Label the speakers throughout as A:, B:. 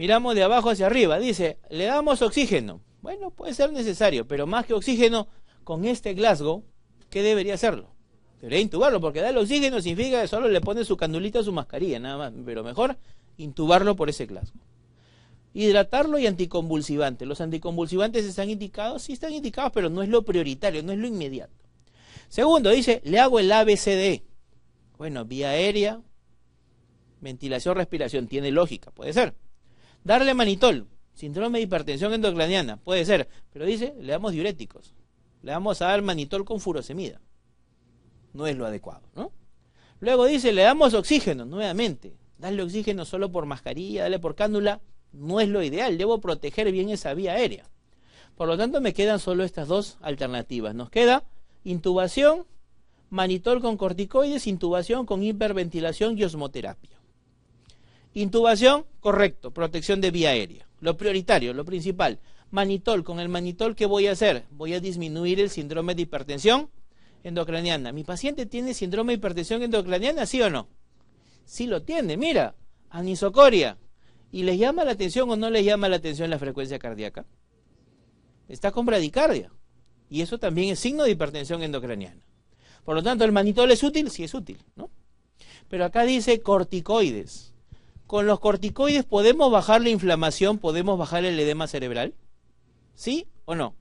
A: miramos de abajo hacia arriba. Dice, le damos oxígeno. Bueno, puede ser necesario, pero más que oxígeno, con este glasgo, ¿qué debería hacerlo? Debería intubarlo, porque darle oxígeno significa que solo le pone su candulita a su mascarilla, nada más. Pero mejor intubarlo por ese glasgo Hidratarlo y anticonvulsivante, Los anticonvulsivantes están indicados, sí están indicados, pero no es lo prioritario, no es lo inmediato. Segundo, dice, le hago el ABCD. E". Bueno, vía aérea, ventilación, respiración, tiene lógica, puede ser. Darle manitol, síndrome de hipertensión endocraniana, puede ser, pero dice, le damos diuréticos. Le vamos a dar manitol con furosemida. No es lo adecuado, ¿no? Luego dice, le damos oxígeno, nuevamente. Darle oxígeno solo por mascarilla, darle por cánula, no es lo ideal. Debo proteger bien esa vía aérea. Por lo tanto, me quedan solo estas dos alternativas. Nos queda intubación, manitol con corticoides, intubación con hiperventilación y osmoterapia. Intubación, correcto, protección de vía aérea. Lo prioritario, lo principal. Manitol, con el manitol, ¿qué voy a hacer? Voy a disminuir el síndrome de hipertensión endocraniana. ¿Mi paciente tiene síndrome de hipertensión endocraniana, sí o no? Sí lo tiene, mira, anisocoria. ¿Y les llama la atención o no les llama la atención la frecuencia cardíaca? Está con bradicardia. Y eso también es signo de hipertensión endocraniana. Por lo tanto, el manitol es útil, sí es útil, ¿no? Pero acá dice corticoides con los corticoides podemos bajar la inflamación, podemos bajar el edema cerebral? ¿Sí o no?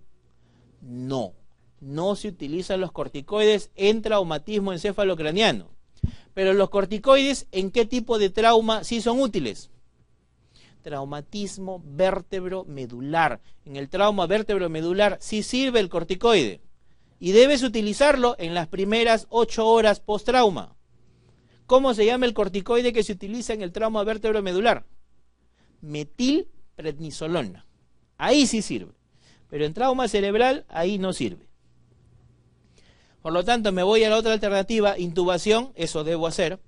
A: No, no se utilizan los corticoides en traumatismo encefalocraniano. Pero los corticoides, ¿en qué tipo de trauma sí son útiles? Traumatismo vértebro-medular. En el trauma vértebro-medular sí sirve el corticoide. Y debes utilizarlo en las primeras ocho horas post-trauma. ¿Cómo se llama el corticoide que se utiliza en el trauma vértebro-medular? Metilprednisolona. Ahí sí sirve. Pero en trauma cerebral, ahí no sirve. Por lo tanto, me voy a la otra alternativa, intubación, eso debo hacer.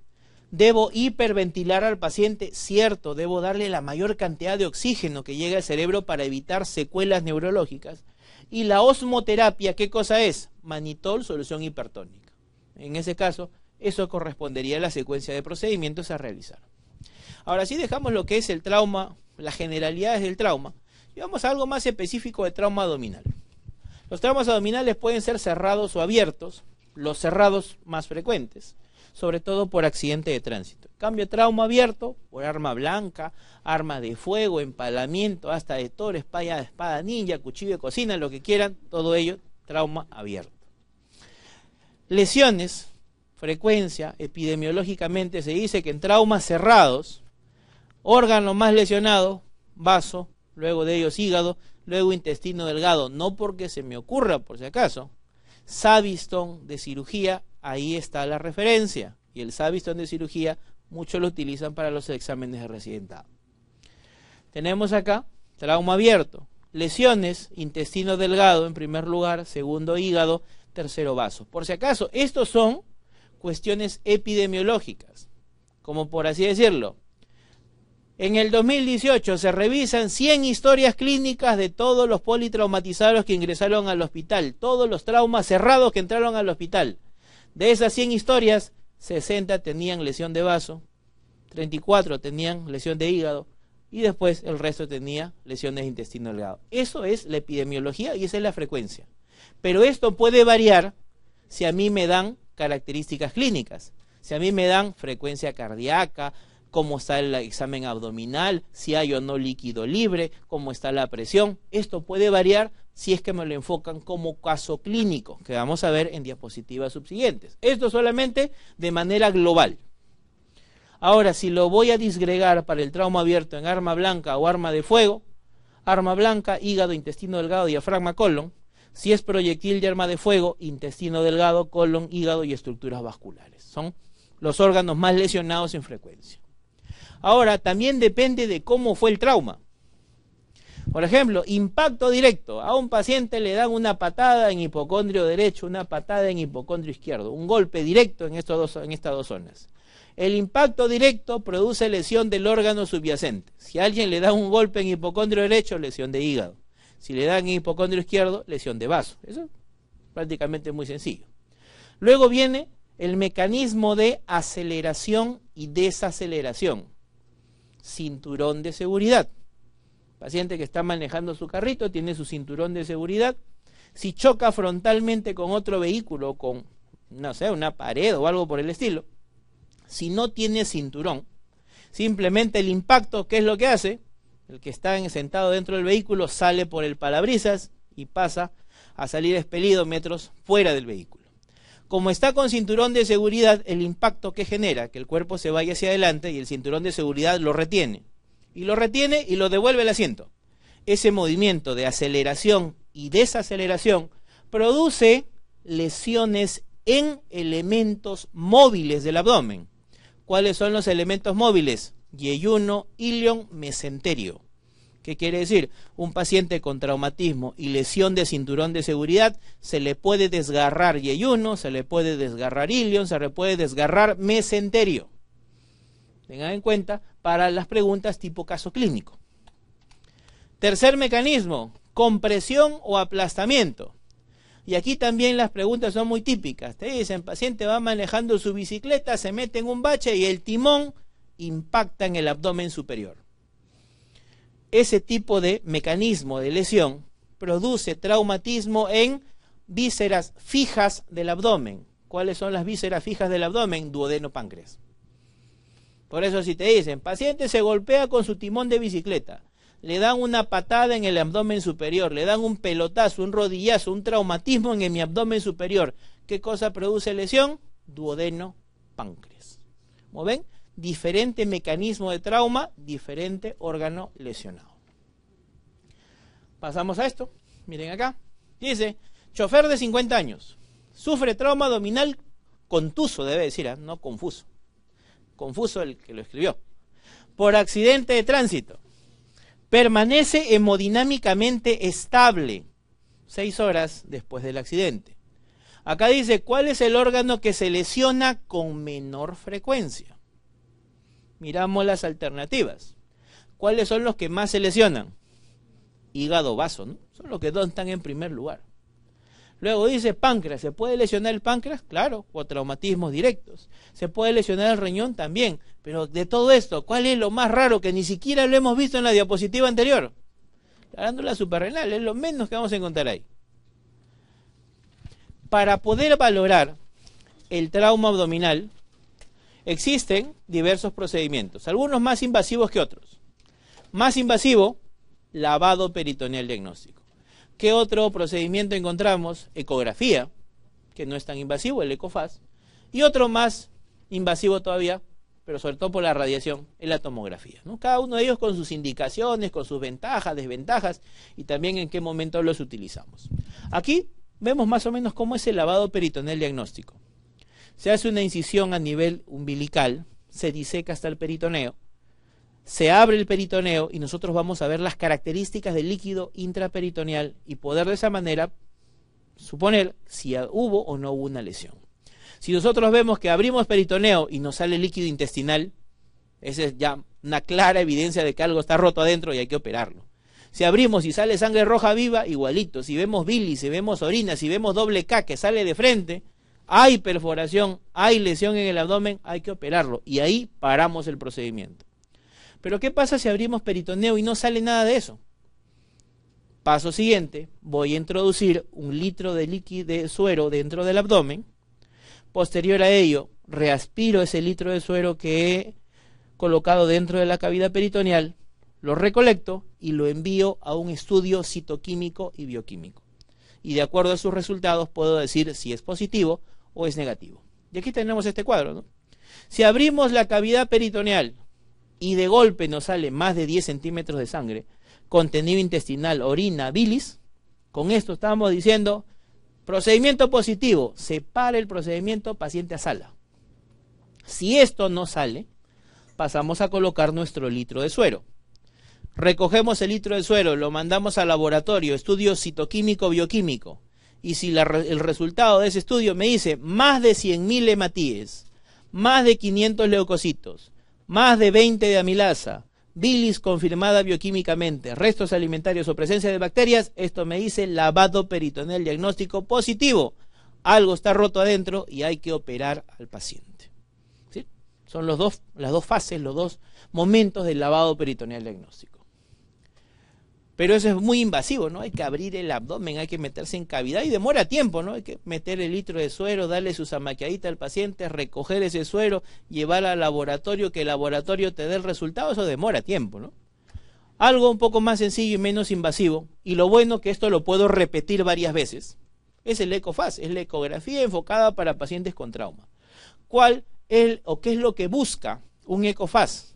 A: Debo hiperventilar al paciente, cierto, debo darle la mayor cantidad de oxígeno que llegue al cerebro para evitar secuelas neurológicas. Y la osmoterapia, ¿qué cosa es? Manitol, solución hipertónica. En ese caso, eso correspondería a la secuencia de procedimientos a realizar. Ahora, sí dejamos lo que es el trauma, las generalidades del trauma, y vamos a algo más específico de trauma abdominal. Los traumas abdominales pueden ser cerrados o abiertos, los cerrados más frecuentes, sobre todo por accidente de tránsito. cambio, trauma abierto por arma blanca, arma de fuego, empalamiento, hasta de toro, espada, espada ninja, cuchillo de cocina, lo que quieran, todo ello, trauma abierto. Lesiones frecuencia, epidemiológicamente, se dice que en traumas cerrados, órgano más lesionado, vaso, luego de ellos hígado, luego intestino delgado, no porque se me ocurra, por si acaso. Saviston de cirugía, ahí está la referencia. Y el Saviston de cirugía, muchos lo utilizan para los exámenes de residentado. Tenemos acá trauma abierto, lesiones, intestino delgado en primer lugar, segundo hígado, tercero vaso. Por si acaso, estos son cuestiones epidemiológicas, como por así decirlo. En el 2018 se revisan 100 historias clínicas de todos los politraumatizados que ingresaron al hospital, todos los traumas cerrados que entraron al hospital. De esas 100 historias, 60 tenían lesión de vaso, 34 tenían lesión de hígado y después el resto tenía lesiones de intestino delgado. Eso es la epidemiología y esa es la frecuencia. Pero esto puede variar si a mí me dan características clínicas. Si a mí me dan frecuencia cardíaca, cómo está el examen abdominal, si hay o no líquido libre, cómo está la presión. Esto puede variar si es que me lo enfocan como caso clínico, que vamos a ver en diapositivas subsiguientes. Esto solamente de manera global. Ahora, si lo voy a disgregar para el trauma abierto en arma blanca o arma de fuego, arma blanca, hígado, intestino delgado, diafragma, colon, si es proyectil de arma de fuego, intestino delgado, colon, hígado y estructuras vasculares. Son los órganos más lesionados en frecuencia. Ahora, también depende de cómo fue el trauma. Por ejemplo, impacto directo. A un paciente le dan una patada en hipocondrio derecho, una patada en hipocondrio izquierdo, un golpe directo en, estos dos, en estas dos zonas. El impacto directo produce lesión del órgano subyacente. Si alguien le da un golpe en hipocondrio derecho, lesión de hígado. Si le dan hipocondrio izquierdo, lesión de vaso. Eso prácticamente muy sencillo. Luego viene el mecanismo de aceleración y desaceleración. Cinturón de seguridad. Paciente que está manejando su carrito tiene su cinturón de seguridad. Si choca frontalmente con otro vehículo, con, no sé, una pared o algo por el estilo, si no tiene cinturón, simplemente el impacto, ¿qué es lo que hace? El que está sentado dentro del vehículo sale por el palabrisas y pasa a salir expelido metros fuera del vehículo. Como está con cinturón de seguridad, el impacto que genera que el cuerpo se vaya hacia adelante y el cinturón de seguridad lo retiene. Y lo retiene y lo devuelve al asiento. Ese movimiento de aceleración y desaceleración produce lesiones en elementos móviles del abdomen. ¿Cuáles son los elementos móviles? Yeyuno Ilion Mesenterio. ¿Qué quiere decir? Un paciente con traumatismo y lesión de cinturón de seguridad se le puede desgarrar yeyuno, se le puede desgarrar ilion, se le puede desgarrar mesenterio. Tengan en cuenta para las preguntas tipo caso clínico. Tercer mecanismo, compresión o aplastamiento. Y aquí también las preguntas son muy típicas. Te dicen, paciente va manejando su bicicleta, se mete en un bache y el timón impacta en el abdomen superior. Ese tipo de mecanismo de lesión produce traumatismo en vísceras fijas del abdomen. ¿Cuáles son las vísceras fijas del abdomen? Duodeno páncreas. Por eso si te dicen, paciente se golpea con su timón de bicicleta, le dan una patada en el abdomen superior, le dan un pelotazo, un rodillazo, un traumatismo en mi abdomen superior. ¿Qué cosa produce lesión? Duodeno páncreas. ¿Cómo ven? diferente mecanismo de trauma, diferente órgano lesionado. Pasamos a esto. Miren acá. Dice, chofer de 50 años. Sufre trauma abdominal contuso, debe decir, ¿ah? no confuso. Confuso el que lo escribió. Por accidente de tránsito. Permanece hemodinámicamente estable seis horas después del accidente. Acá dice, ¿cuál es el órgano que se lesiona con menor frecuencia? miramos las alternativas. ¿Cuáles son los que más se lesionan? Hígado, vaso, ¿no? Son los que dos están en primer lugar. Luego dice páncreas, ¿se puede lesionar el páncreas? Claro, o traumatismos directos. ¿Se puede lesionar el riñón? También. Pero de todo esto, ¿cuál es lo más raro que ni siquiera lo hemos visto en la diapositiva anterior? La glándula suprarrenal, es lo menos que vamos a encontrar ahí. Para poder valorar el trauma abdominal, Existen diversos procedimientos, algunos más invasivos que otros. Más invasivo, lavado peritoneal diagnóstico. ¿Qué otro procedimiento encontramos? Ecografía, que no es tan invasivo, el ecofaz. Y otro más invasivo todavía, pero sobre todo por la radiación, es la tomografía. Cada uno de ellos con sus indicaciones, con sus ventajas, desventajas y también en qué momento los utilizamos. Aquí vemos más o menos cómo es el lavado peritoneal diagnóstico. Se hace una incisión a nivel umbilical, se diseca hasta el peritoneo, se abre el peritoneo y nosotros vamos a ver las características del líquido intraperitoneal y poder de esa manera suponer si hubo o no hubo una lesión. Si nosotros vemos que abrimos peritoneo y nos sale líquido intestinal, esa es ya una clara evidencia de que algo está roto adentro y hay que operarlo. Si abrimos y sale sangre roja viva, igualito. Si vemos bilis, si vemos orina, si vemos doble K que sale de frente, hay perforación, hay lesión en el abdomen, hay que operarlo. Y ahí paramos el procedimiento. Pero ¿qué pasa si abrimos peritoneo y no sale nada de eso? Paso siguiente, voy a introducir un litro de líquido de suero dentro del abdomen. Posterior a ello, reaspiro ese litro de suero que he colocado dentro de la cavidad peritoneal, lo recolecto y lo envío a un estudio citoquímico y bioquímico y de acuerdo a sus resultados puedo decir si es positivo o es negativo. Y aquí tenemos este cuadro. Si abrimos la cavidad peritoneal y de golpe nos sale más de 10 centímetros de sangre, contenido intestinal, orina, bilis, con esto estamos diciendo procedimiento positivo, se para el procedimiento paciente a sala. Si esto no sale, pasamos a colocar nuestro litro de suero. Recogemos el litro de suero, lo mandamos al laboratorio, estudio citoquímico-bioquímico. Y si el resultado de ese estudio me dice más de 100.000 hematíes, más de 500 leucocitos, más de 20 de amilasa, bilis confirmada bioquímicamente, restos alimentarios o presencia de bacterias, esto me dice lavado peritoneal diagnóstico positivo. Algo está roto adentro y hay que operar al paciente. Son las dos fases, los dos momentos del lavado peritoneal diagnóstico. Pero eso es muy invasivo, ¿no? Hay que abrir el abdomen, hay que meterse en cavidad y demora tiempo, ¿no? Hay que meter el litro de suero, darle su zamaqueadita al paciente, recoger ese suero, llevar al laboratorio, que el laboratorio te dé el resultado, eso demora tiempo, ¿no? Algo un poco más sencillo y menos invasivo, y lo bueno que esto lo puedo repetir varias veces, es el ECOFAS, es la ecografía enfocada para pacientes con trauma. ¿Cuál es o qué es lo que busca un ECOFAS?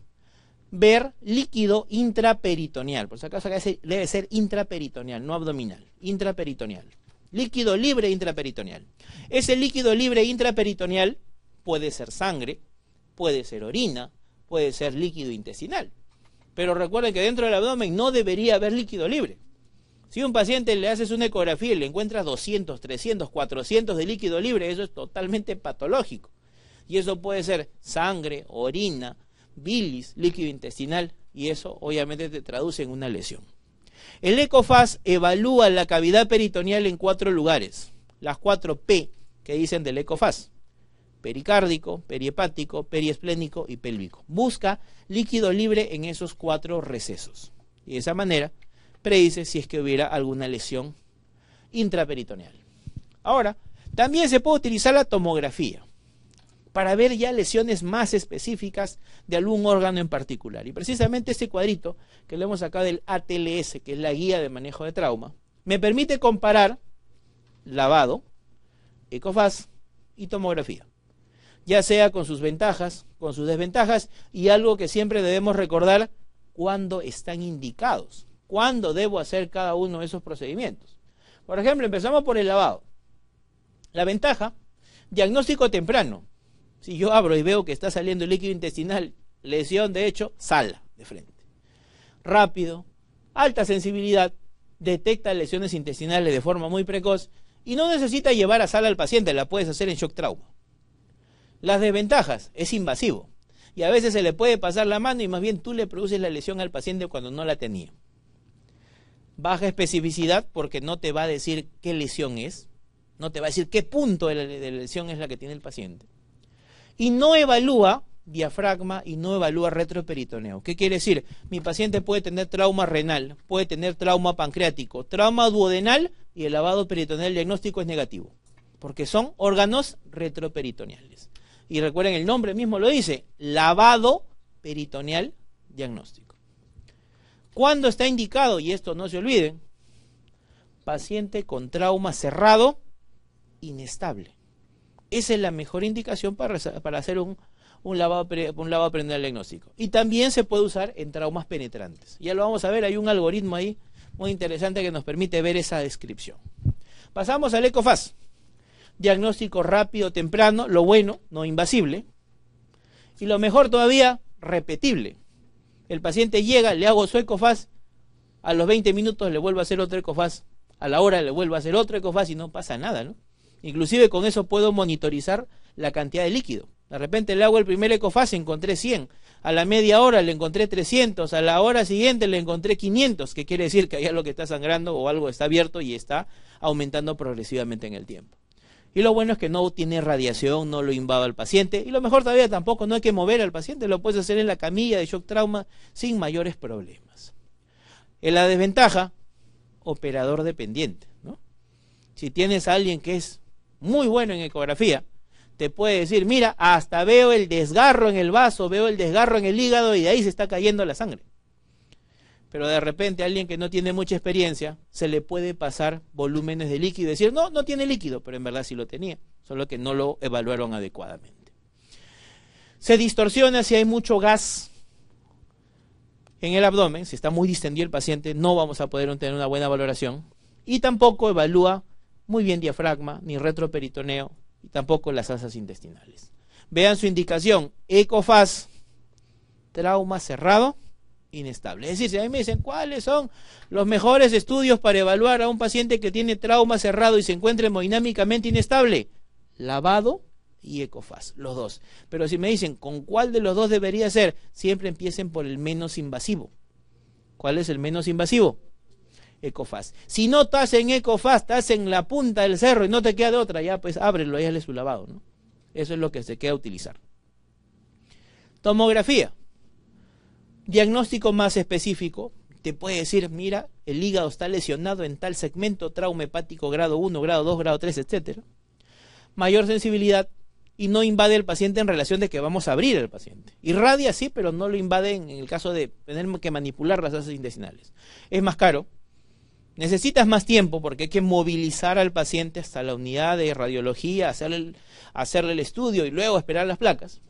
A: ver líquido intraperitoneal. Por si acaso debe ser intraperitoneal, no abdominal. Intraperitoneal. Líquido libre intraperitoneal. Ese líquido libre intraperitoneal puede ser sangre, puede ser orina, puede ser líquido intestinal. Pero recuerden que dentro del abdomen no debería haber líquido libre. Si un paciente le haces una ecografía y le encuentras 200, 300, 400 de líquido libre, eso es totalmente patológico. Y eso puede ser sangre, orina, bilis, líquido intestinal, y eso obviamente te traduce en una lesión. El ecofaz evalúa la cavidad peritoneal en cuatro lugares, las cuatro P que dicen del ecofaz, pericárdico, periepático, periesplénico y pélvico. Busca líquido libre en esos cuatro recesos. Y de esa manera predice si es que hubiera alguna lesión intraperitoneal. Ahora, también se puede utilizar la tomografía para ver ya lesiones más específicas de algún órgano en particular. Y precisamente este cuadrito que hemos acá del ATLS, que es la guía de manejo de trauma, me permite comparar lavado, ecofaz y tomografía, ya sea con sus ventajas, con sus desventajas y algo que siempre debemos recordar cuando están indicados, cuándo debo hacer cada uno de esos procedimientos. Por ejemplo, empezamos por el lavado. La ventaja, diagnóstico temprano, si yo abro y veo que está saliendo el líquido intestinal, lesión de hecho, sala de frente. Rápido, alta sensibilidad, detecta lesiones intestinales de forma muy precoz y no necesita llevar a sala al paciente, la puedes hacer en shock trauma. Las desventajas, es invasivo y a veces se le puede pasar la mano y más bien tú le produces la lesión al paciente cuando no la tenía. Baja especificidad porque no te va a decir qué lesión es, no te va a decir qué punto de la lesión es la que tiene el paciente y no evalúa diafragma y no evalúa retroperitoneo. ¿Qué quiere decir? Mi paciente puede tener trauma renal, puede tener trauma pancreático, trauma duodenal y el lavado peritoneal diagnóstico es negativo, porque son órganos retroperitoneales. Y recuerden, el nombre mismo lo dice, lavado peritoneal diagnóstico. ¿Cuándo está indicado? Y esto no se olviden, paciente con trauma cerrado, inestable. Esa es la mejor indicación para, hacer un, lavado, un lavado diagnóstico. Y también se puede usar en traumas penetrantes. Ya lo vamos a ver, hay un algoritmo ahí muy interesante que nos permite ver esa descripción. Pasamos al ecofaz. Diagnóstico rápido, temprano, lo bueno, no invasible. Y lo mejor todavía, repetible. El paciente llega, le hago su ecofaz, a los 20 minutos le vuelvo a hacer otro ecofaz, a la hora le vuelvo a hacer otro ecofaz y no pasa nada, ¿no? Inclusive con eso puedo monitorizar la cantidad de líquido. De repente le hago el primer ecofase, encontré 100. A la media hora le encontré 300. A la hora siguiente le encontré 500, que quiere decir que hay algo que está sangrando o algo está abierto y está aumentando progresivamente en el tiempo. Y lo bueno es que no tiene radiación, no lo invado al paciente. Y lo mejor todavía tampoco, no hay que mover al paciente, lo puedes hacer en la camilla de shock trauma sin mayores problemas. En la desventaja, operador dependiente. ¿no? Si tienes a alguien que es muy bueno en ecografía, te puede decir, mira, hasta veo el desgarro en el vaso, veo el desgarro en el hígado y de ahí se está cayendo la sangre. Pero de repente a alguien que no tiene mucha experiencia se le puede pasar volúmenes de líquido y decir, no, no tiene líquido, pero en verdad sí lo tenía, solo que no lo evaluaron adecuadamente. Se distorsiona si hay mucho gas en el abdomen, si está muy distendido el paciente, no vamos a poder obtener una buena valoración. Y tampoco evalúa muy bien diafragma, ni retroperitoneo y tampoco las asas intestinales. Vean su indicación, ecofaz, trauma cerrado, inestable. Es decir, si a mí me dicen cuáles son los mejores estudios para evaluar a un paciente que tiene trauma cerrado y se encuentra hemodinámicamente inestable, lavado y ecofaz, los dos. Pero si me dicen con cuál de los dos debería ser, siempre empiecen por el menos invasivo. ¿Cuál es el menos invasivo? Ecofaz. Si no estás en Ecofaz, estás en la punta del cerro y no te queda de otra, ya pues ábrelo y hazle su lavado. ¿no? Eso es lo que se queda utilizar. Tomografía. Diagnóstico más específico. Te puede decir, mira, el hígado está lesionado en tal segmento, trauma hepático grado 1, grado 2, grado 3, etc. Mayor sensibilidad y no invade al paciente en relación de que vamos a abrir al paciente. Irradia sí, pero no lo invade en el caso de tener que manipular las asas intestinales. Es más caro, Necesitas más tiempo porque hay que movilizar al paciente hasta la unidad de radiología, hacerle el, el estudio y luego esperar las placas.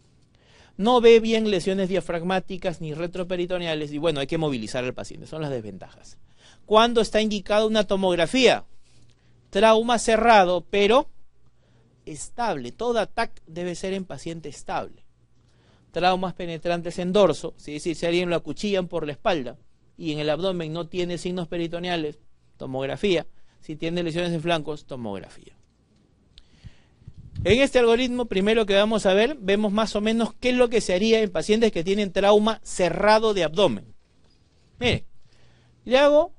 A: No ve bien lesiones diafragmáticas ni retroperitoneales y bueno, hay que movilizar al paciente, son las desventajas. ¿Cuándo está indicada una tomografía? Trauma cerrado, pero estable. Todo ataque debe ser en paciente estable. Traumas penetrantes en dorso, ¿sí? si alguien lo acuchillan por la espalda y en el abdomen no tiene signos peritoneales, tomografía. Si tiene lesiones en flancos, tomografía. En este algoritmo, primero que vamos a ver, vemos más o menos qué es lo que se haría en pacientes que tienen trauma cerrado de abdomen. Mire, le hago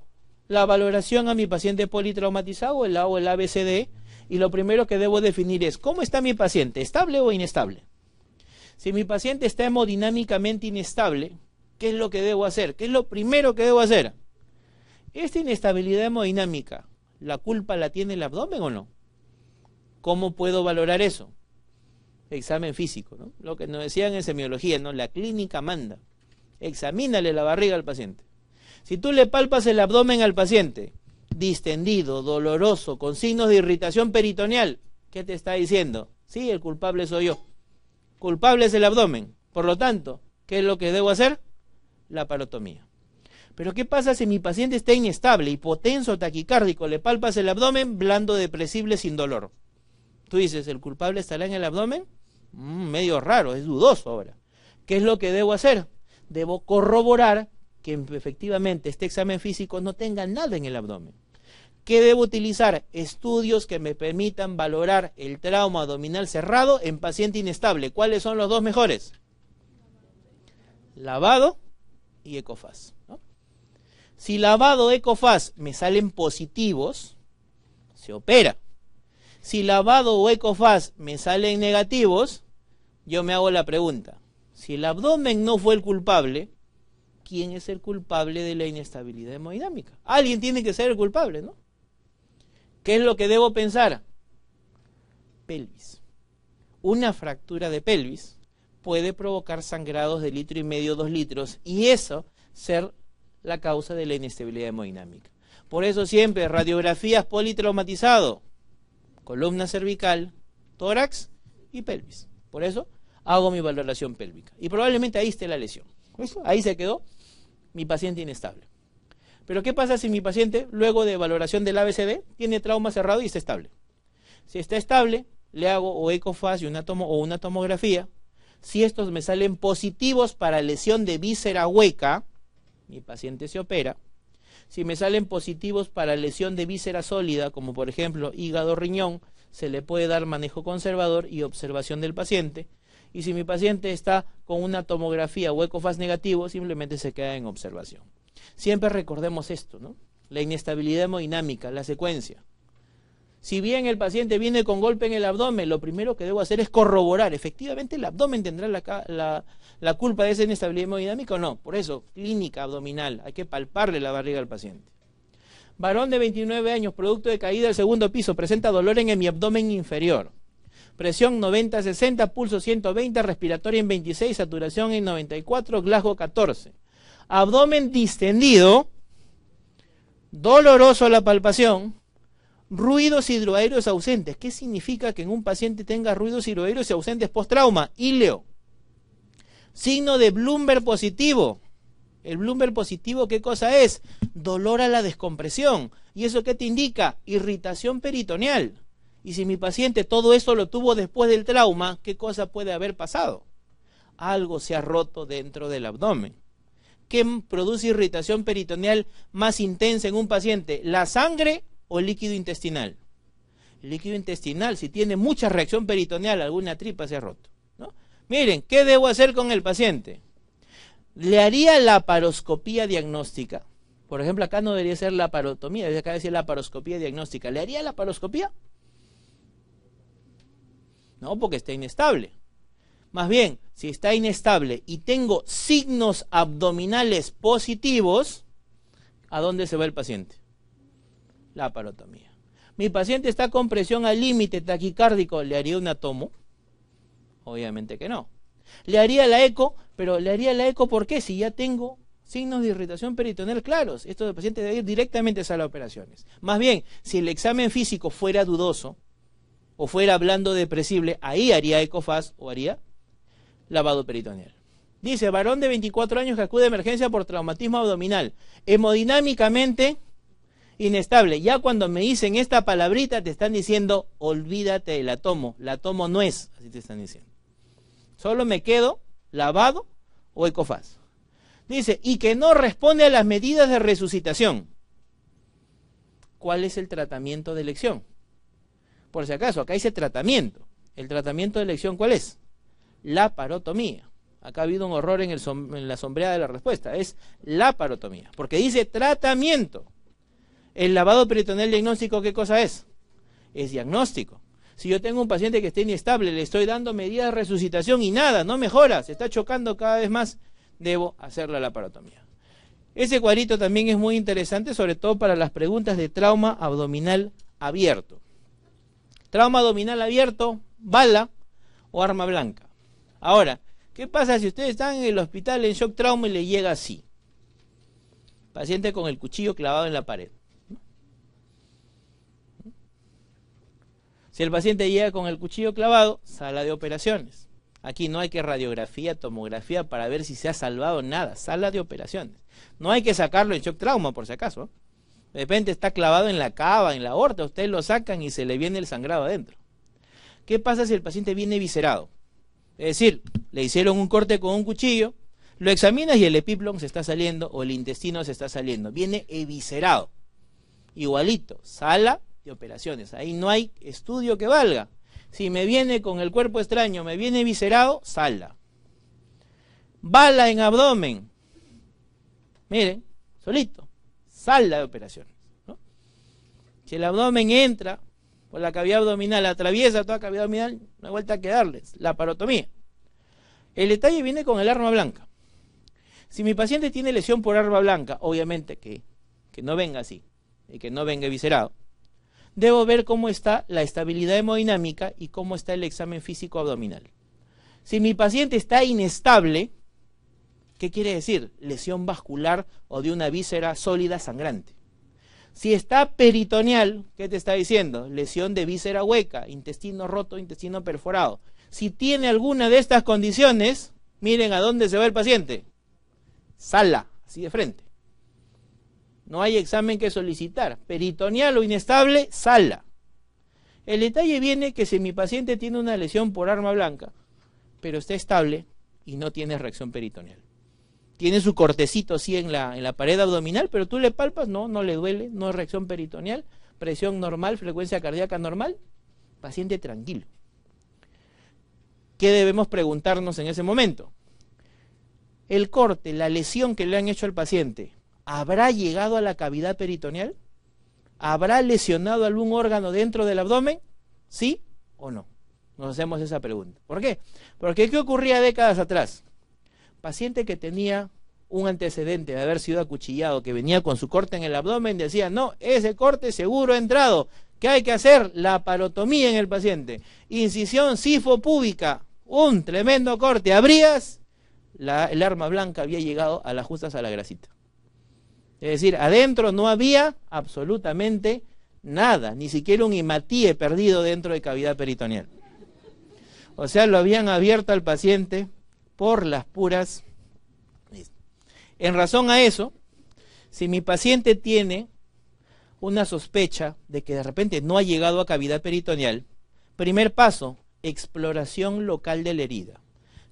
A: la valoración a mi paciente politraumatizado, A o el ABCD, y lo primero que debo definir es cómo está mi paciente, estable o inestable. Si mi paciente está hemodinámicamente inestable, ¿qué es lo que debo hacer? ¿Qué es lo primero que debo hacer? Esta inestabilidad hemodinámica, ¿la culpa la tiene el abdomen o no? ¿Cómo puedo valorar eso? Examen físico, ¿no? Lo que nos decían en semiología, ¿no? La clínica manda. Examínale la barriga al paciente. Si tú le palpas el abdomen al paciente, distendido, doloroso, con signos de irritación peritoneal, ¿qué te está diciendo? Sí, el culpable soy yo. Culpable es el abdomen. Por lo tanto, ¿qué es lo que debo hacer? La parotomía. Pero ¿qué pasa si mi paciente está inestable, hipotenso, taquicárdico, le palpas el abdomen, blando, depresible, sin dolor? Tú dices, ¿el culpable estará en el abdomen? Mm, medio raro, es dudoso ahora. ¿Qué es lo que debo hacer? Debo corroborar que em, efectivamente este examen físico no tenga nada en el abdomen. ¿Qué debo utilizar? Estudios que me permitan valorar el trauma abdominal cerrado en paciente inestable. ¿Cuáles son los dos mejores? Lavado y ecofaz. Si lavado Ecofaz me salen positivos, se opera. Si lavado o Ecofaz me salen negativos, yo me hago la pregunta. Si el abdomen no fue el culpable, ¿quién es el culpable de la inestabilidad hemodinámica? Alguien tiene que ser el culpable, ¿no? ¿Qué es lo que debo pensar? Pelvis. Una fractura de pelvis puede provocar sangrados de litro y medio, dos litros, y eso ser la causa de la inestabilidad hemodinámica. Por eso siempre radiografías politraumatizado, columna cervical, tórax y pelvis. Por eso hago mi valoración pélvica. Y probablemente ahí esté la lesión. Ahí se quedó mi paciente inestable. Pero ¿qué pasa si mi paciente, luego de valoración del ABCD, tiene trauma cerrado y está estable? Si está estable, le hago o ecofase una o una tomografía. Si estos me salen positivos para lesión de víscera hueca, mi paciente se opera, si me salen positivos para lesión de víscera sólida, como por ejemplo hígado riñón, se le puede dar manejo conservador y observación del paciente. Y si mi paciente está con una tomografía o ecofaz negativo, simplemente se queda en observación. Siempre recordemos esto, ¿no? La inestabilidad hemodinámica, la secuencia. Si bien el paciente viene con golpe en el abdomen, lo primero que debo hacer es corroborar, efectivamente el abdomen tendrá la, culpa de ese inestabilidad hemodinámica o no. Por eso, clínica abdominal, hay que palparle la barriga al paciente. Varón de 29 años, producto de caída del segundo piso, presenta dolor en mi abdomen inferior. Presión 90-60, pulso 120, respiratoria en 26, saturación en 94, glasgo 14. Abdomen distendido, doloroso la palpación, ruidos hidroaéreos ausentes. ¿Qué significa que en un paciente tenga ruidos hidroaéreos ausentes post-trauma? Ileo. Signo de Bloomberg positivo. El Bloomberg positivo, ¿qué cosa es? Dolor a la descompresión. ¿Y eso qué te indica? Irritación peritoneal. Y si mi paciente todo eso lo tuvo después del trauma, ¿qué cosa puede haber pasado? Algo se ha roto dentro del abdomen. ¿Qué produce irritación peritoneal más intensa en un paciente? ¿La sangre o líquido intestinal. El líquido intestinal, si tiene mucha reacción peritoneal, alguna tripa se ha roto. Miren, ¿qué debo hacer con el paciente? Le haría la paroscopía diagnóstica. Por ejemplo, acá no debería ser la parotomía, debería acá decir la paroscopía diagnóstica. ¿Le haría la paroscopía? No, porque está inestable. Más bien, si está inestable y tengo signos abdominales positivos, ¿a dónde se va el paciente? la parotomía. Mi paciente está con presión al límite taquicárdico, ¿le haría una tomo? Obviamente que no. Le haría la eco, pero le haría la eco ¿por qué? Si ya tengo signos de irritación peritoneal claros. Esto del paciente debe ir directamente a sala de operaciones. Más bien, si el examen físico fuera dudoso o fuera blando depresible, ahí haría ecofaz o haría lavado peritoneal. Dice, varón de 24 años que acude a emergencia por traumatismo abdominal. Hemodinámicamente inestable. Ya cuando me dicen esta palabrita, te están diciendo, olvídate, la tomo, la tomo no es, así te están diciendo. Solo me quedo lavado o ecofaz. Dice, y que no responde a las medidas de resucitación. ¿Cuál es el tratamiento de elección? Por si acaso, acá dice tratamiento. ¿El tratamiento de elección cuál es? La parotomía. Acá ha habido un horror en, en la sombreada de la respuesta. Es la parotomía. Porque dice tratamiento. El lavado peritoneal diagnóstico, ¿qué cosa es? Es diagnóstico. Si yo tengo un paciente que está inestable, le estoy dando medidas de resucitación y nada, no mejora, se está chocando cada vez más, debo hacerle la parotomía. Ese cuadrito también es muy interesante, sobre todo para las preguntas de trauma abdominal abierto. Trauma abdominal abierto, bala o arma blanca. Ahora, ¿qué pasa si ustedes están en el hospital en shock trauma y le llega así? Paciente con el cuchillo clavado en la pared. Si el paciente llega con el cuchillo clavado, sala de operaciones. Aquí no hay que radiografía, tomografía para ver si se ha salvado nada, sala de operaciones. No hay que sacarlo en shock trauma, por si acaso. ¿eh? De repente está clavado en la cava, en la aorta, ustedes lo sacan y se le viene el sangrado adentro. ¿Qué pasa si el paciente viene viscerado? Es decir, le hicieron un corte con un cuchillo, lo examinas y el epiplom se está saliendo o el intestino se está saliendo. Viene eviscerado. Igualito, sala operaciones. Ahí no hay estudio que valga. Si me viene con el cuerpo extraño, me viene viscerado, salda. Bala en abdomen. Miren, solito. Salda de operaciones. Si el abdomen entra por la cavidad abdominal, atraviesa toda la cavidad abdominal, no hay vuelta que quedarles La parotomía. El detalle viene con el arma blanca. Si mi paciente tiene lesión por arma blanca, obviamente que, que no venga así y que no venga viscerado debo ver cómo está la estabilidad hemodinámica y cómo está el examen físico abdominal. Si mi paciente está inestable, ¿qué quiere decir? Lesión vascular o de una víscera sólida sangrante. Si está peritoneal, ¿qué te está diciendo? Lesión de víscera hueca, intestino roto, intestino perforado. Si tiene alguna de estas condiciones, miren a dónde se va el paciente. Sala, así de frente. No hay examen que solicitar. Peritoneal o inestable, sala. El detalle viene que si mi paciente tiene una lesión por arma blanca, pero está estable y no tiene reacción peritoneal. Tiene su cortecito así en la, en la pared abdominal, pero tú le palpas, no, no le duele, no es reacción peritoneal, presión normal, frecuencia cardíaca normal, paciente tranquilo. ¿Qué debemos preguntarnos en ese momento? El corte, la lesión que le han hecho al paciente, ¿Habrá llegado a la cavidad peritoneal? ¿Habrá lesionado algún órgano dentro del abdomen? ¿Sí o no? Nos hacemos esa pregunta. ¿Por qué? Porque ¿qué ocurría décadas atrás? Paciente que tenía un antecedente de haber sido acuchillado, que venía con su corte en el abdomen, decía, no, ese corte seguro ha entrado. ¿Qué hay que hacer? La parotomía en el paciente. Incisión sifopúbica. Un tremendo corte. Abrías, el arma blanca había llegado a las justas a la grasita. Es decir, adentro no había absolutamente nada, ni siquiera un imatíe perdido dentro de cavidad peritoneal. O sea, lo habían abierto al paciente por las puras. En razón a eso, si mi paciente tiene una sospecha de que de repente no ha llegado a cavidad peritoneal, primer paso, exploración local de la herida.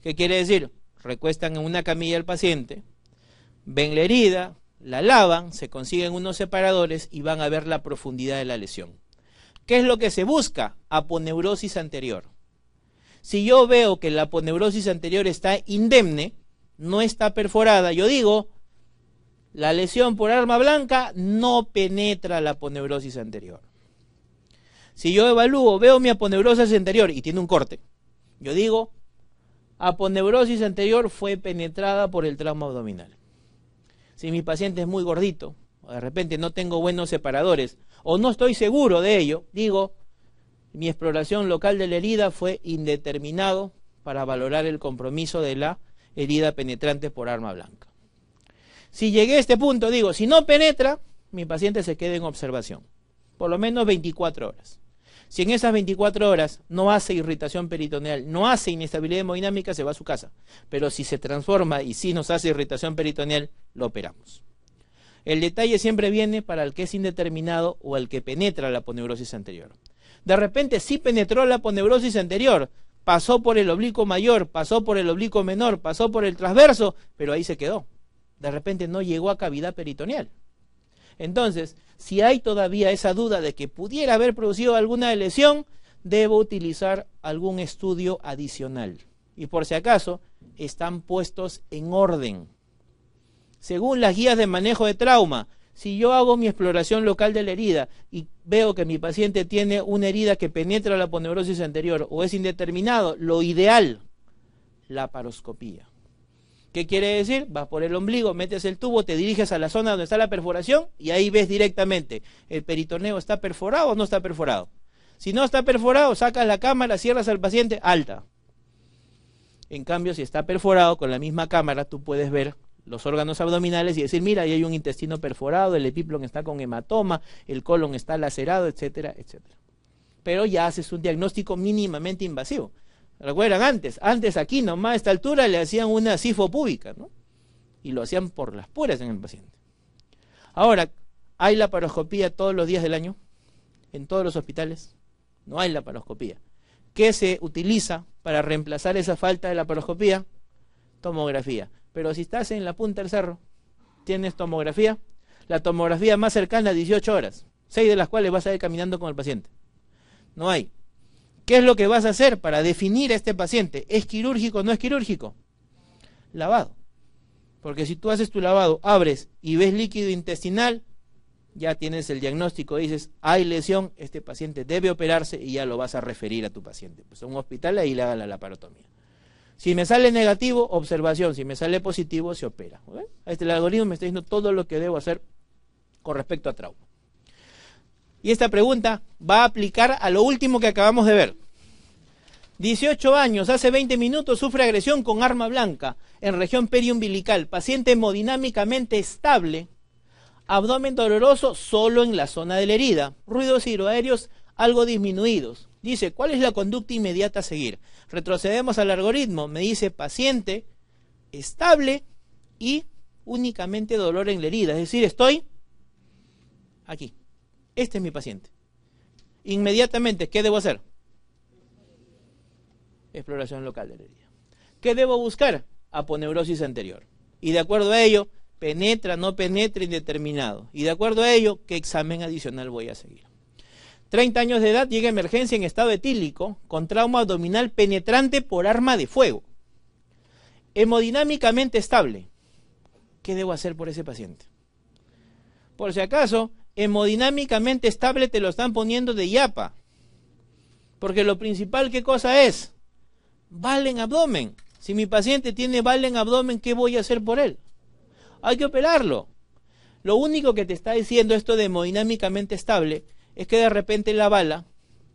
A: ¿Qué quiere decir? Recuestan en una camilla al paciente, ven la herida, la lavan, se consiguen unos separadores y van a ver la profundidad de la lesión. ¿Qué es lo que se busca? Aponeurosis anterior. Si yo veo que la aponeurosis anterior está indemne, no está perforada, yo digo, la lesión por arma blanca no penetra la aponeurosis anterior. Si yo evalúo, veo mi aponeurosis anterior y tiene un corte, yo digo, aponeurosis anterior fue penetrada por el trauma abdominal si mi paciente es muy gordito, o de repente no tengo buenos separadores, o no estoy seguro de ello, digo, mi exploración local de la herida fue indeterminado para valorar el compromiso de la herida penetrante por arma blanca. Si llegué a este punto, digo, si no penetra, mi paciente se queda en observación, por lo menos 24 horas. Si en esas 24 horas no hace irritación peritoneal, no hace inestabilidad hemodinámica, se va a su casa. Pero si se transforma y si nos hace irritación peritoneal, lo operamos. El detalle siempre viene para el que es indeterminado o el que penetra la poneurosis anterior. De repente sí penetró la poneurosis anterior, pasó por el oblicuo mayor, pasó por el oblicuo menor, pasó por el transverso, pero ahí se quedó. De repente no llegó a cavidad peritoneal. Entonces, si hay todavía esa duda de que pudiera haber producido alguna lesión, debo utilizar algún estudio adicional. Y por si acaso, están puestos en orden. Según las guías de manejo de trauma, si yo hago mi exploración local de la herida y veo que mi paciente tiene una herida que penetra la poneurosis anterior o es indeterminado, lo ideal, la paroscopía. ¿Qué quiere decir? Vas por el ombligo, metes el tubo, te diriges a la zona donde está la perforación y ahí ves directamente el peritoneo está perforado o no está perforado. Si no está perforado, sacas la cámara, cierras al paciente, alta. En cambio, si está perforado con la misma cámara, tú puedes ver los órganos abdominales y decir, mira, ahí hay un intestino perforado, el epiplón está con hematoma, el colon está lacerado, etcétera, etcétera. Pero ya haces un diagnóstico mínimamente invasivo. Recuerdan antes, antes aquí nomás a esta altura le hacían una cifo pública, ¿no? Y lo hacían por las puras en el paciente. Ahora, ¿hay la paroscopía todos los días del año? ¿En todos los hospitales? No hay la paroscopía ¿Qué se utiliza para reemplazar esa falta de la paroscopía? Tomografía. Pero si estás en la punta del cerro, ¿tienes tomografía? La tomografía más cercana a 18 horas, 6 de las cuales vas a ir caminando con el paciente. No hay. ¿Qué es lo que vas a hacer para definir a este paciente? ¿Es quirúrgico o no es quirúrgico? Lavado. Porque si tú haces tu lavado, abres y ves líquido intestinal, ya tienes el diagnóstico, dices, hay lesión, este paciente debe operarse y ya lo vas a referir a tu paciente. Pues a un hospital ahí le haga la laparotomía. Si me sale negativo, observación. Si me sale positivo, se opera. Este, el algoritmo me está diciendo todo lo que debo hacer con respecto a trauma. Y esta pregunta va a aplicar a lo último que acabamos de ver. 18 años, hace 20 minutos, sufre agresión con arma blanca en región periumbilical. Paciente hemodinámicamente estable, abdomen doloroso solo en la zona de la herida, ruidos hidroaéreos algo disminuidos. Dice, ¿cuál es la conducta inmediata a seguir? Retrocedemos al algoritmo. Me dice paciente estable y únicamente dolor en la herida. Es decir, estoy aquí este es mi paciente. Inmediatamente, ¿qué debo hacer? Exploración local de herida. ¿Qué debo buscar? Aponeurosis anterior. Y de acuerdo a ello, penetra, no penetra indeterminado. Y de acuerdo a ello, ¿qué examen adicional voy a seguir? 30 años de edad, llega a emergencia en estado etílico con trauma abdominal penetrante por arma de fuego. Hemodinámicamente estable. ¿Qué debo hacer por ese paciente? Por si acaso, hemodinámicamente estable te lo están poniendo de yapa. Porque lo principal, ¿qué cosa es? valen en abdomen. Si mi paciente tiene bala en abdomen, ¿qué voy a hacer por él? Hay que operarlo. Lo único que te está diciendo esto de hemodinámicamente estable es que de repente la bala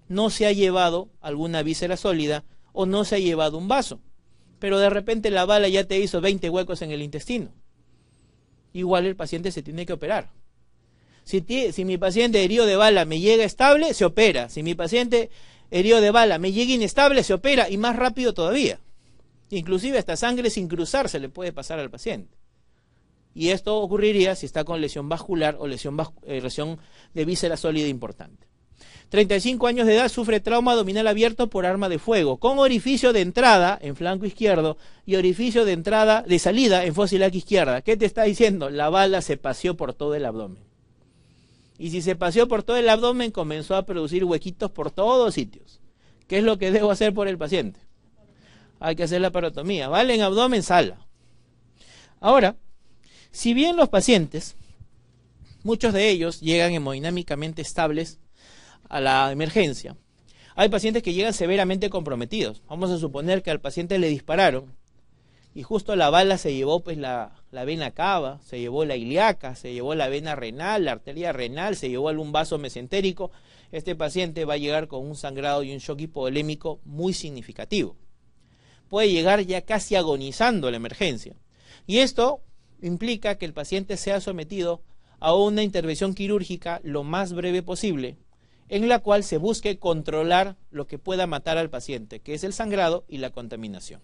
A: no se ha llevado alguna víscera sólida o no se ha llevado un vaso. Pero de repente la bala ya te hizo 20 huecos en el intestino. Igual el paciente se tiene que operar. Si, mi paciente herido de bala me llega estable, se opera. Si mi paciente herido de bala me llega inestable, se opera y más rápido todavía. Inclusive esta sangre sin cruzar se le puede pasar al paciente. Y esto ocurriría si está con lesión vascular o lesión, eh, de víscera sólida importante. 35 años de edad, sufre trauma abdominal abierto por arma de fuego, con orificio de entrada en flanco izquierdo y orificio de entrada de salida en fósilac izquierda. ¿Qué te está diciendo? La bala se paseó por todo el abdomen y si se paseó por todo el abdomen comenzó a producir huequitos por todos sitios. ¿Qué es lo que debo hacer por el paciente? Hay que hacer la parotomía, ¿vale? En abdomen, sala. Ahora, si bien los pacientes, muchos de ellos llegan hemodinámicamente estables a la emergencia, hay pacientes que llegan severamente comprometidos. Vamos a suponer que al paciente le dispararon y justo la bala se llevó pues la, vena cava, se llevó la ilíaca, se llevó la vena renal, la arteria renal, se llevó algún vaso mesentérico, este paciente va a llegar con un sangrado y un shock hipovolémico muy significativo. Puede llegar ya casi agonizando la emergencia. Y esto implica que el paciente sea sometido a una intervención quirúrgica lo más breve posible, en la cual se busque controlar lo que pueda matar al paciente, que es el sangrado y la contaminación.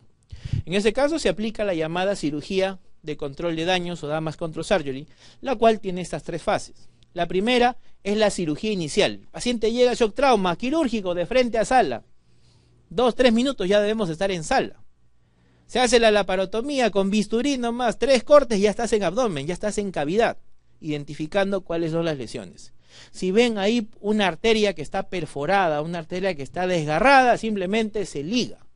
A: En ese caso se aplica la llamada cirugía de control de daños o Damas Control Surgery, la cual tiene estas tres fases. La primera es la cirugía inicial. paciente llega a shock trauma quirúrgico de frente a sala. Dos, tres minutos ya debemos estar en sala. Se hace la laparotomía con bisturí nomás, tres cortes, ya estás en abdomen, ya estás en cavidad, identificando cuáles son las lesiones. Si ven ahí una arteria que está perforada, una arteria que está desgarrada, simplemente se liga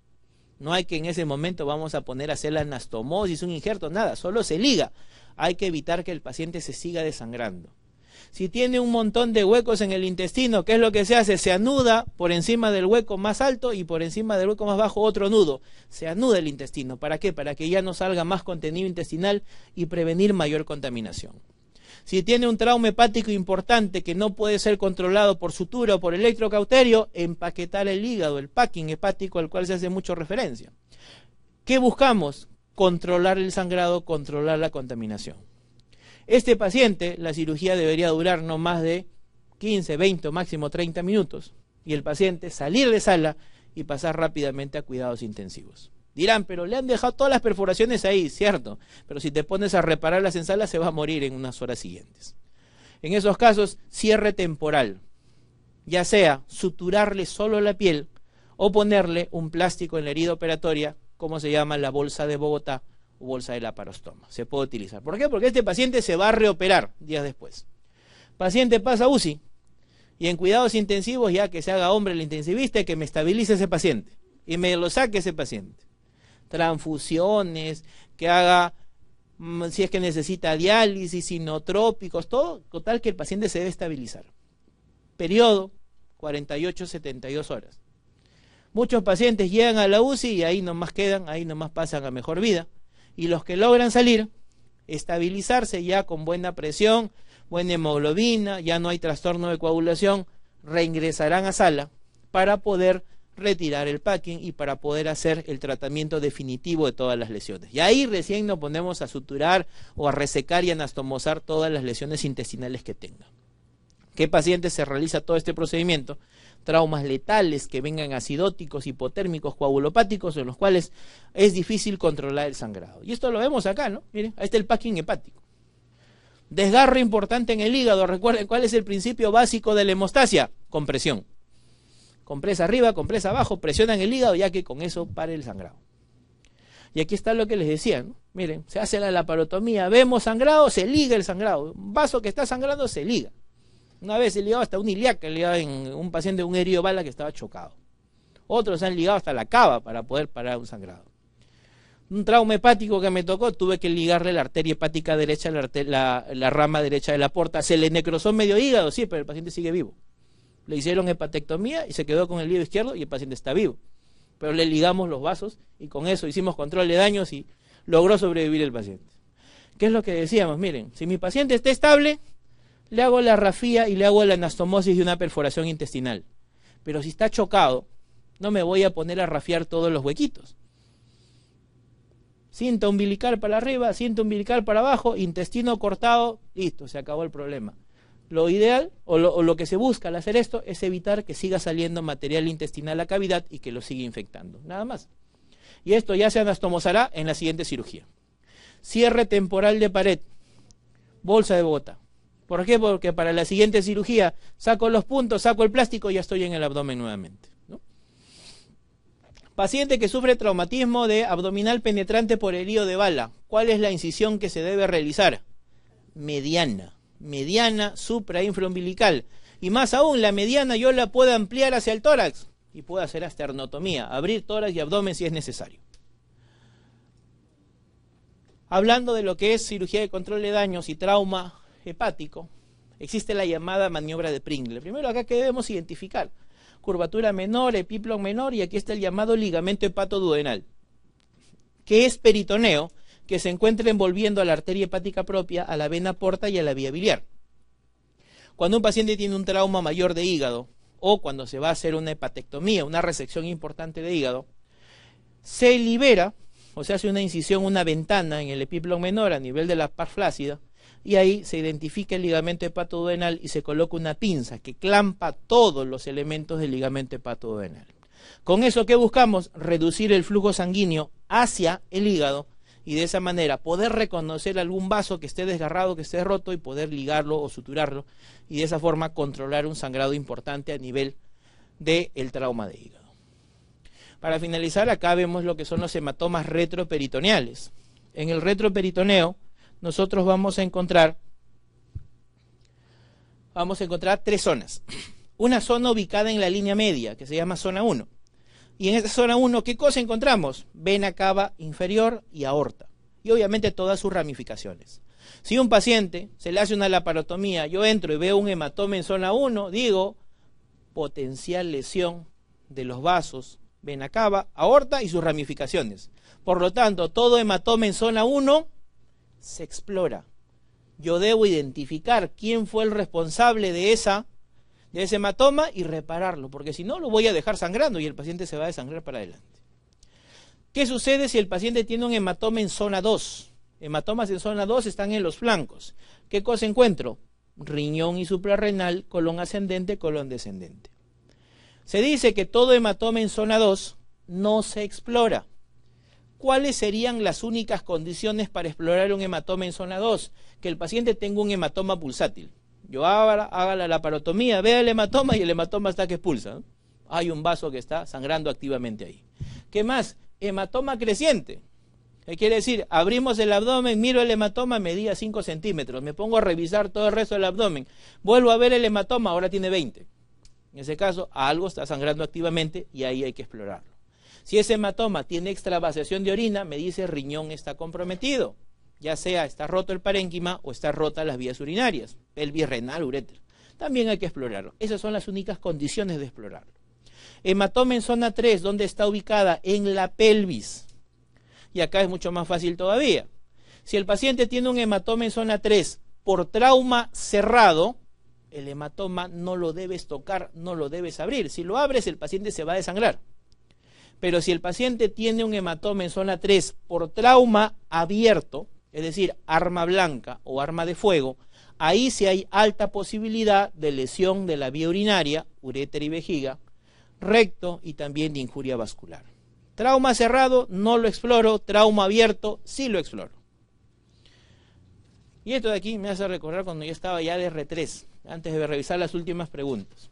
A: no hay que en ese momento vamos a poner a hacer la anastomosis, un injerto, nada, solo se liga. Hay que evitar que el paciente se siga desangrando. Si tiene un montón de huecos en el intestino, ¿qué es lo que se hace? Se anuda por encima del hueco más alto y por encima del hueco más bajo otro nudo. Se anuda el intestino. ¿Para qué? Para que ya no salga más contenido intestinal y prevenir mayor contaminación. Si tiene un trauma hepático importante que no puede ser controlado por sutura o por electrocauterio, empaquetar el hígado, el packing hepático al cual se hace mucho referencia. ¿Qué buscamos? Controlar el sangrado, controlar la contaminación. Este paciente, la cirugía debería durar no más de 15, 20 o máximo 30 minutos y el paciente salir de sala y pasar rápidamente a cuidados intensivos. Dirán, pero le han dejado todas las perforaciones ahí, cierto. Pero si te pones a repararlas en sala, se va a morir en unas horas siguientes. En esos casos, cierre temporal. Ya sea suturarle solo la piel o ponerle un plástico en la herida operatoria, como se llama la bolsa de Bogotá o bolsa de laparostoma. Se puede utilizar. ¿Por qué? Porque este paciente se va a reoperar días después. Paciente pasa UCI y en cuidados intensivos ya que se haga hombre el intensivista que me estabilice ese paciente y me lo saque ese paciente transfusiones, que haga mm, si es que necesita diálisis, sinotrópicos, todo, total que el paciente se debe estabilizar. Periodo 48-72 horas. Muchos pacientes llegan a la UCI y ahí nomás quedan, ahí nomás pasan a mejor vida. Y los que logran salir, estabilizarse ya con buena presión, buena hemoglobina, ya no hay trastorno de coagulación, reingresarán a sala para poder retirar el packing y para poder hacer el tratamiento definitivo de todas las lesiones. Y ahí recién nos ponemos a suturar o a resecar y anastomosar todas las lesiones intestinales que tenga. ¿Qué pacientes se realiza todo este procedimiento? Traumas letales que vengan acidóticos, hipotérmicos, coagulopáticos, en los cuales es difícil controlar el sangrado. Y esto lo vemos acá, ¿no? Miren, ahí está el packing hepático. Desgarro importante en el hígado. Recuerden cuál es el principio básico de la hemostasia. Compresión compresa arriba, compresa abajo, presionan el hígado ya que con eso pare el sangrado. Y aquí está lo que les decía, miren, se hace la laparotomía, vemos sangrado, se liga el sangrado, un vaso que está sangrando se liga. Una vez se ligado hasta un se ligaba en un paciente un herido bala que estaba chocado. Otros se han ligado hasta la cava para poder parar un sangrado. Un trauma hepático que me tocó, tuve que ligarle la arteria hepática derecha, la, la rama derecha de la porta. Se le necrosó medio hígado, sí, pero el paciente sigue vivo le hicieron hepatectomía y se quedó con el lío izquierdo y el paciente está vivo. Pero le ligamos los vasos y con eso hicimos control de daños y logró sobrevivir el paciente. ¿Qué es lo que decíamos? Miren, si mi paciente está estable, le hago la rafía y le hago la anastomosis de una perforación intestinal. Pero si está chocado, no me voy a poner a rafiar todos los huequitos. Cinta umbilical para arriba, cinta umbilical para abajo, intestino cortado, listo, se acabó el problema. Lo ideal o lo, que se busca al hacer esto es evitar que siga saliendo material intestinal a la cavidad y que lo siga infectando, nada más. Y esto ya se anastomosará en la siguiente cirugía. Cierre temporal de pared, bolsa de bota. ¿Por qué? Porque para la siguiente cirugía saco los puntos, saco el plástico y ya estoy en el abdomen nuevamente. Paciente que sufre traumatismo de abdominal penetrante por herido de bala. ¿Cuál es la incisión que se debe realizar? Mediana mediana umbilical Y más aún, la mediana yo la puedo ampliar hacia el tórax y puedo hacer hasta abrir tórax y abdomen si es necesario. Hablando de lo que es cirugía de control de daños y trauma hepático, existe la llamada maniobra de Pringle. Primero acá que debemos identificar, curvatura menor, epiplon menor y aquí está el llamado ligamento hepato-duodenal que es peritoneo que se encuentra envolviendo a la arteria hepática propia, a la vena porta y a la vía biliar. Cuando un paciente tiene un trauma mayor de hígado o cuando se va a hacer una hepatectomía, una resección importante de hígado, se libera o se hace una incisión, una ventana en el epiplom menor a nivel de la par flácida y ahí se identifica el ligamento hepatoduodenal y se coloca una pinza que clampa todos los elementos del ligamento hepatoduodenal. Con eso ¿qué buscamos reducir el flujo sanguíneo hacia el hígado y de esa manera poder reconocer algún vaso que esté desgarrado, que esté roto y poder ligarlo o suturarlo y de esa forma controlar un sangrado importante a nivel del trauma de hígado. Para finalizar, acá vemos lo que son los hematomas retroperitoneales. En el retroperitoneo nosotros vamos a encontrar vamos a encontrar tres zonas. Una zona ubicada en la línea media, que se llama zona 1 y en esta zona 1, ¿qué cosa encontramos? Vena cava inferior y aorta. Y obviamente todas sus ramificaciones. Si un paciente se le hace una laparotomía, yo entro y veo un hematoma en zona 1, digo potencial lesión de los vasos, vena cava, aorta y sus ramificaciones. Por lo tanto, todo hematoma en zona 1 se explora. Yo debo identificar quién fue el responsable de esa de ese hematoma y repararlo, porque si no lo voy a dejar sangrando y el paciente se va a desangrar para adelante. ¿Qué sucede si el paciente tiene un hematoma en zona 2? Hematomas en zona 2 están en los flancos. ¿Qué cosa encuentro? Riñón y suprarrenal, colon ascendente, colon descendente. Se dice que todo hematoma en zona 2 no se explora. ¿Cuáles serían las únicas condiciones para explorar un hematoma en zona 2? Que el paciente tenga un hematoma pulsátil. Yo haga, haga la laparotomía, vea el hematoma y el hematoma está que expulsa. Hay un vaso que está sangrando activamente ahí. ¿Qué más? Hematoma creciente. ¿Qué quiere decir? Abrimos el abdomen, miro el hematoma, medía 5 centímetros. Me pongo a revisar todo el resto del abdomen. Vuelvo a ver el hematoma, ahora tiene 20. En ese caso, algo está sangrando activamente y ahí hay que explorarlo. Si ese hematoma tiene extravasación de orina, me dice riñón está comprometido ya sea está roto el parénquima o está rota las vías urinarias, pelvis, renal, uréter. También hay que explorarlo. Esas son las únicas condiciones de explorarlo. Hematoma en zona 3, donde está ubicada? En la pelvis. Y acá es mucho más fácil todavía. Si el paciente tiene un hematoma en zona 3 por trauma cerrado, el hematoma no lo debes tocar, no lo debes abrir. Si lo abres, el paciente se va a desangrar. Pero si el paciente tiene un hematoma en zona 3 por trauma abierto, es decir, arma blanca o arma de fuego, ahí sí hay alta posibilidad de lesión de la vía urinaria, uréter y vejiga, recto y también de injuria vascular. Trauma cerrado no lo exploro, trauma abierto sí lo exploro. Y esto de aquí me hace recordar cuando yo estaba ya de R3, antes de revisar las últimas preguntas.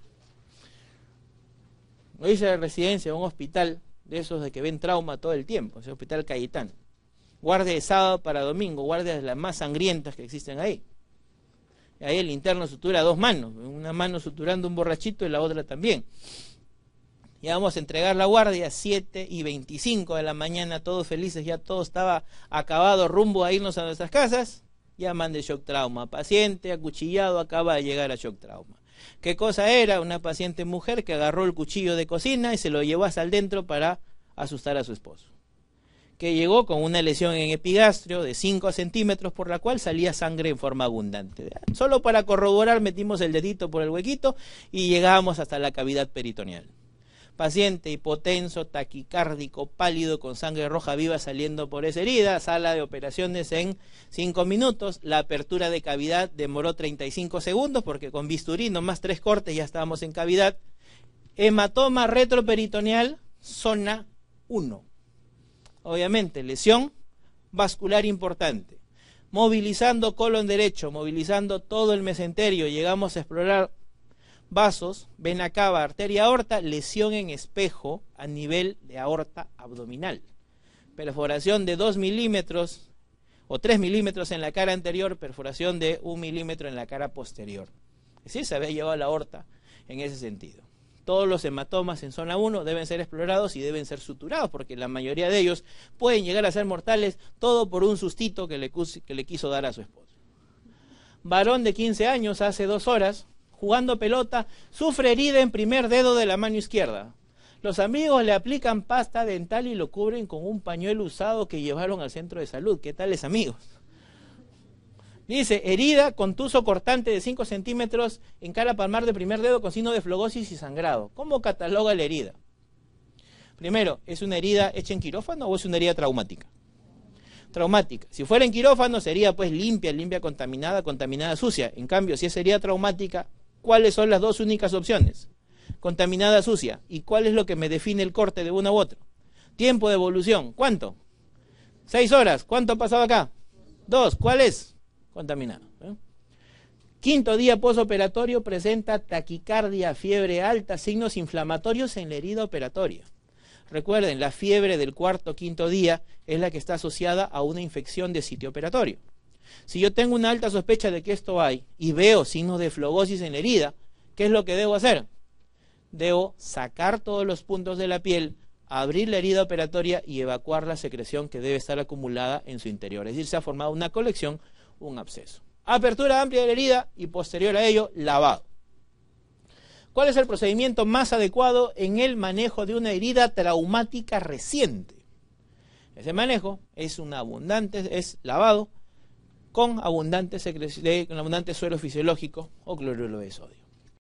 A: Lo hice la residencia en un hospital de esos de que ven trauma todo el tiempo, ese hospital Cayetano guardia de sábado para domingo, guardias de las más sangrientas que existen ahí. ahí el interno sutura dos manos, una mano suturando un borrachito y la otra también. Y vamos a entregar la guardia 7 y 25 de la mañana, todos felices, ya todo estaba acabado, rumbo a irnos a nuestras casas. Llaman de shock trauma, paciente acuchillado acaba de llegar a shock trauma. ¿Qué cosa era? Una paciente mujer que agarró el cuchillo de cocina y se lo llevó hasta el dentro para asustar a su esposo que llegó con una lesión en epigastrio de 5 centímetros por la cual salía sangre en forma abundante. Solo para corroborar metimos el dedito por el huequito y llegábamos hasta la cavidad peritoneal. Paciente hipotenso, taquicárdico, pálido, con sangre roja viva saliendo por esa herida, sala de operaciones en 5 minutos, la apertura de cavidad demoró 35 segundos porque con bisturí más tres cortes ya estábamos en cavidad. Hematoma retroperitoneal, zona 1 obviamente, lesión vascular importante. Movilizando colon derecho, movilizando todo el mesenterio, llegamos a explorar vasos, vena cava, arteria aorta, lesión en espejo a nivel de aorta abdominal. Perforación de 2 milímetros o 3 milímetros en la cara anterior, perforación de 1 milímetro en la cara posterior. Sí, se había llevado la aorta en ese sentido todos los hematomas en zona 1 deben ser explorados y deben ser suturados, porque la mayoría de ellos pueden llegar a ser mortales, todo por un sustito que le, quiso dar a su esposo. Varón de 15 años, hace dos horas, jugando pelota, sufre herida en primer dedo de la mano izquierda. Los amigos le aplican pasta dental y lo cubren con un pañuelo usado que llevaron al centro de salud. ¿Qué tales amigos? Dice, herida, contuso cortante de 5 centímetros en cara palmar de primer dedo con signo de flogosis y sangrado. ¿Cómo cataloga la herida? Primero, ¿es una herida hecha en quirófano o es una herida traumática? Traumática. Si fuera en quirófano sería pues limpia, limpia, contaminada, contaminada, sucia. En cambio, si es herida traumática, ¿cuáles son las dos únicas opciones? Contaminada, sucia. ¿Y cuál es lo que me define el corte de uno u otra? Tiempo de evolución. ¿Cuánto? Seis horas. ¿Cuánto ha pasado acá? Dos. ¿Cuál es? contaminado. ¿eh? Quinto día posoperatorio presenta taquicardia, fiebre alta, signos inflamatorios en la herida operatoria. Recuerden, la fiebre del cuarto o quinto día es la que está asociada a una infección de sitio operatorio. Si yo tengo una alta sospecha de que esto hay y veo signos de flogosis en la herida, ¿qué es lo que debo hacer? Debo sacar todos los puntos de la piel, abrir la herida operatoria y evacuar la secreción que debe estar acumulada en su interior. Es decir, se ha formado una colección un absceso. Apertura amplia de la herida y posterior a ello lavado. ¿Cuál es el procedimiento más adecuado en el manejo de una herida traumática reciente? Ese manejo es un abundante, es lavado con abundante, con abundante suelo fisiológico o cloruro de sodio.